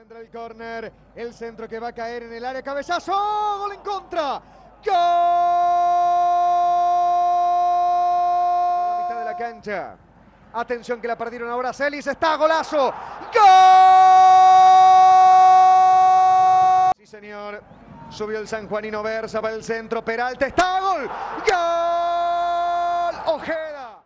Entra el córner, el centro que va a caer en el área, cabezazo, gol en contra. ¡Gol! La mitad de la cancha. Atención que la perdieron ahora Celis, está golazo. ¡Gol! Sí, señor. Subió el San Juanino Versa, para el centro, Peralta, está gol. ¡Gol! Ojeda.